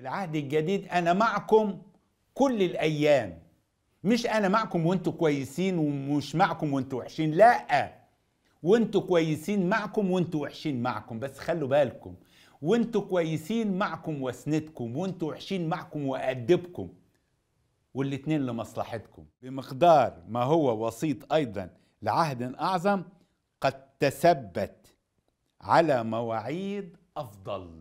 العهد الجديد انا معكم كل الايام مش انا معكم وانتوا كويسين ومش معكم وانتوا وحشين لا وانتوا كويسين معكم وانتوا وحشين معكم بس خلوا بالكم وانتوا كويسين معكم واسندكم وانتوا وحشين معكم وادبكم والاتنين لمصلحتكم بمقدار ما هو وسيط ايضا لعهد اعظم قد تثبت على مواعيد افضل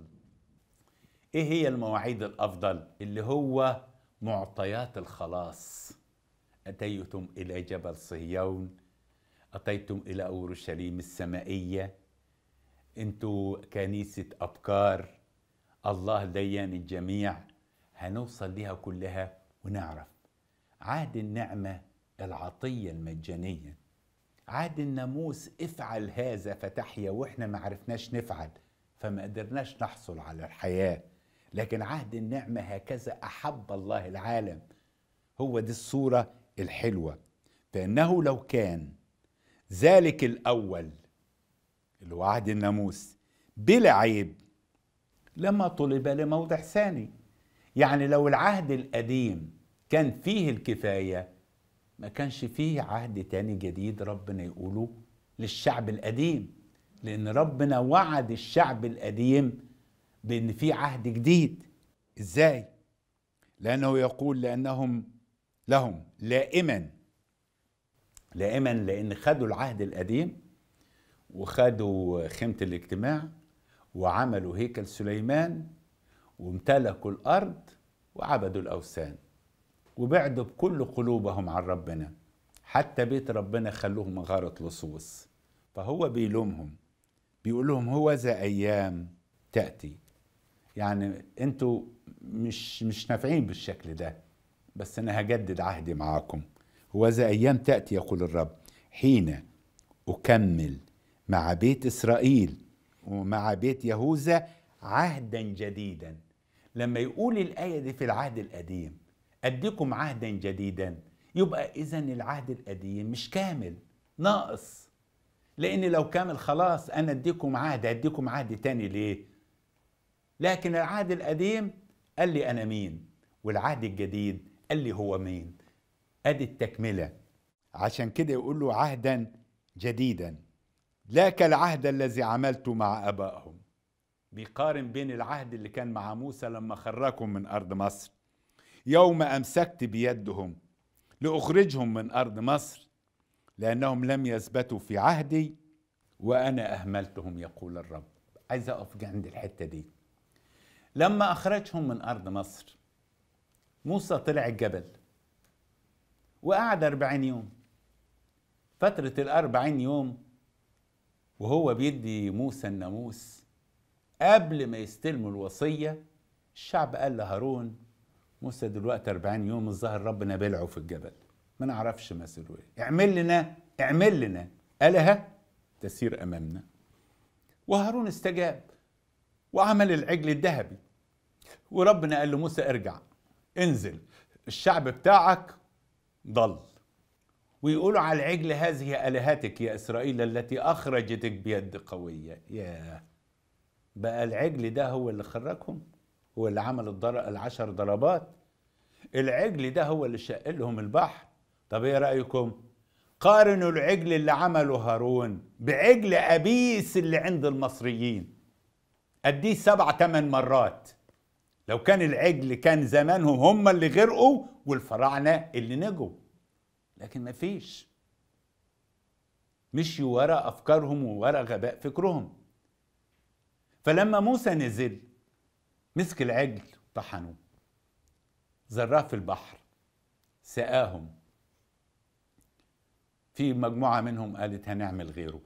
ايه هي المواعيد الافضل اللي هو معطيات الخلاص اتيتم الى جبل صهيون اتيتم الى اورشليم السمائيه انتوا كنيسه ابكار الله ديان الجميع هنوصل لها كلها ونعرف عهد النعمه العطيه المجانيه عهد الناموس افعل هذا فتحيا واحنا ما عرفناش نفعل فما قدرناش نحصل على الحياه لكن عهد النعمة هكذا أحب الله العالم هو دي الصورة الحلوة فإنه لو كان ذلك الأول اللي هو عهد الناموس بلا عيب لما طلب لموضع ثاني يعني لو العهد القديم كان فيه الكفاية ما كانش فيه عهد تاني جديد ربنا يقوله للشعب القديم لأن ربنا وعد الشعب القديم بان في عهد جديد ازاي لانه يقول لانهم لهم لائما لائما لان خدوا العهد القديم وخدوا خيمه الاجتماع وعملوا هيكل سليمان وامتلكوا الارض وعبدوا الاوثان وبعدوا بكل قلوبهم عن ربنا حتى بيت ربنا خلوه مغاره لصوص فهو بيلومهم بيقول لهم هو ذا ايام تاتي يعني انتوا مش مش نافعين بالشكل ده بس انا هجدد عهدي معاكم وذا ايام تاتي يقول الرب حين اكمل مع بيت اسرائيل ومع بيت يهوذا عهدا جديدا لما يقول الايه دي في العهد القديم اديكم عهدا جديدا يبقى اذا العهد القديم مش كامل ناقص لان لو كامل خلاص انا اديكم عهد اديكم عهد تاني ليه لكن العهد القديم قال لي أنا مين والعهد الجديد قال لي هو مين أدي التكملة عشان كده يقول له عهدا جديدا لا كالعهد الذي عملته مع أبائهم بيقارن بين العهد اللي كان مع موسى لما خرجهم من أرض مصر يوم أمسكت بيدهم لأخرجهم من أرض مصر لأنهم لم يثبتوا في عهدي وأنا أهملتهم يقول الرب عايز أقف عند الحتة دي لما أخرجهم من أرض مصر موسى طلع الجبل وقعد أربعين يوم فترة الأربعين يوم وهو بيدي موسى الناموس قبل ما يستلموا الوصية الشعب قال لهارون موسى دلوقتي 40 يوم الظاهر ربنا بلعه في الجبل ما نعرفش ما ايه اعمل لنا اعمل لنا آلهة تسير امامنا وهارون استجاب وعمل العجل الذهبي وربنا قال لموسى ارجع انزل الشعب بتاعك ضل ويقولوا على العجل هذه الهتك يا اسرائيل التي اخرجتك بيد قويه يا بقى العجل ده هو اللي خرجهم هو اللي عمل الضر... العشر ضربات العجل ده هو اللي شق لهم البحر طب ايه رايكم قارنوا العجل اللي عمله هارون بعجل ابيس اللي عند المصريين أديه سبع تمن مرات لو كان العجل كان زمانهم هم اللي غرقوا والفراعنة اللي نجوا لكن مفيش مشي ورا أفكارهم وورا غباء فكرهم فلما موسى نزل مسك العجل طحنه زراه في البحر سقاهم في مجموعة منهم قالت هنعمل غيره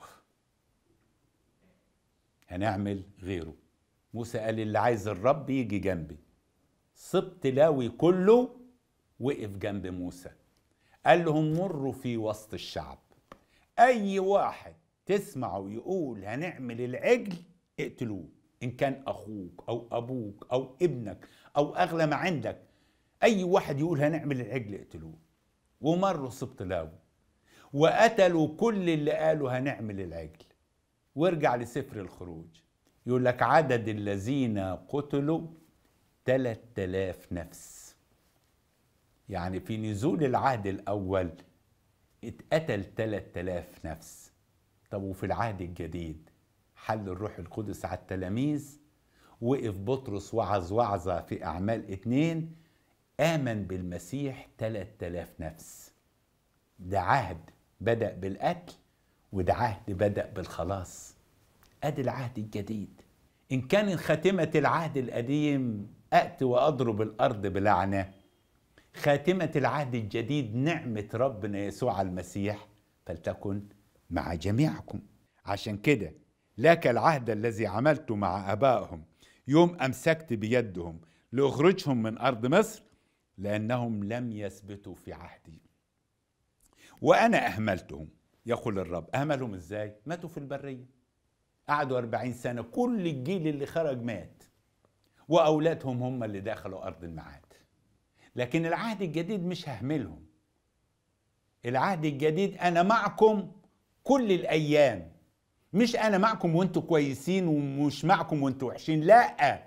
هنعمل غيره موسى قال اللي عايز الرب يجي جنبي سبط لاوي كله وقف جنب موسى قال لهم مروا في وسط الشعب اي واحد تسمعه يقول هنعمل العجل اقتلوه ان كان اخوك او ابوك او ابنك او اغلى ما عندك اي واحد يقول هنعمل العجل اقتلوه ومروا سبط لاوي وقتلوا كل اللي قالوا هنعمل العجل وارجع لسفر الخروج يقول لك عدد الذين قتلوا 3000 نفس يعني في نزول العهد الأول اتقتل 3000 نفس طب وفي العهد الجديد حل الروح القدس على التلاميذ وقف بطرس وعظ وعظة في أعمال اتنين آمن بالمسيح 3000 نفس ده عهد بدأ بالقتل وده عهد بدأ بالخلاص ادي العهد الجديد ان كان خاتمه العهد القديم ات واضرب الارض بلعنه خاتمه العهد الجديد نعمه ربنا يسوع المسيح فلتكن مع جميعكم عشان كده لك العهد الذي عملته مع ابائهم يوم امسكت بيدهم لاخرجهم من ارض مصر لانهم لم يثبتوا في عهدي وانا اهملتهم يقول الرب اهملهم ازاي ماتوا في البريه قعدوا 40 سنة كل الجيل اللي خرج مات وأولادهم هم اللي دخلوا أرض الميعاد لكن العهد الجديد مش ههملهم العهد الجديد أنا معكم كل الأيام مش أنا معكم وأنتوا كويسين ومش معكم وأنتوا وحشين لأ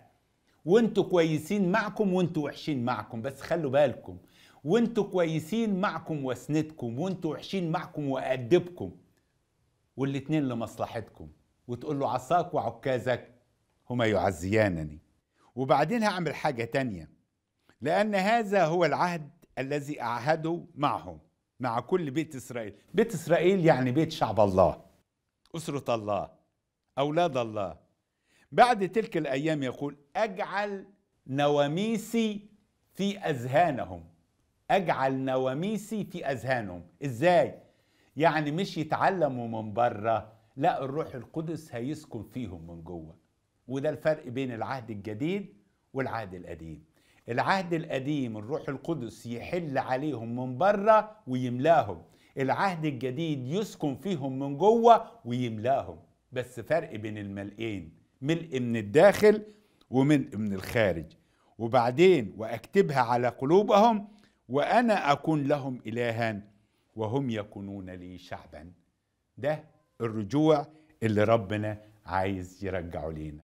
وأنتوا كويسين معكم وأنتوا وحشين معكم بس خلوا بالكم وأنتوا كويسين معكم واسندكم وأنتوا وحشين معكم وأدبكم والاتنين لمصلحتكم وتقول له عصاك وعكازك هما يعزيانني وبعدين هعمل حاجة تانية لأن هذا هو العهد الذي أعهده معهم مع كل بيت إسرائيل بيت إسرائيل يعني بيت شعب الله أسرة الله أولاد الله بعد تلك الأيام يقول أجعل نواميسي في أذهانهم أجعل نواميسي في أذهانهم إزاي؟ يعني مش يتعلموا من بره لا الروح القدس هيسكن فيهم من جوه وده الفرق بين العهد الجديد والعهد القديم العهد القديم الروح القدس يحل عليهم من بره ويملاهم العهد الجديد يسكن فيهم من جوه ويملاهم بس فرق بين الملئين ملء من الداخل وملء من الخارج وبعدين واكتبها على قلوبهم وانا اكون لهم الها وهم يكونون لي شعبا ده الرجوع اللي ربنا عايز يرجعه لينا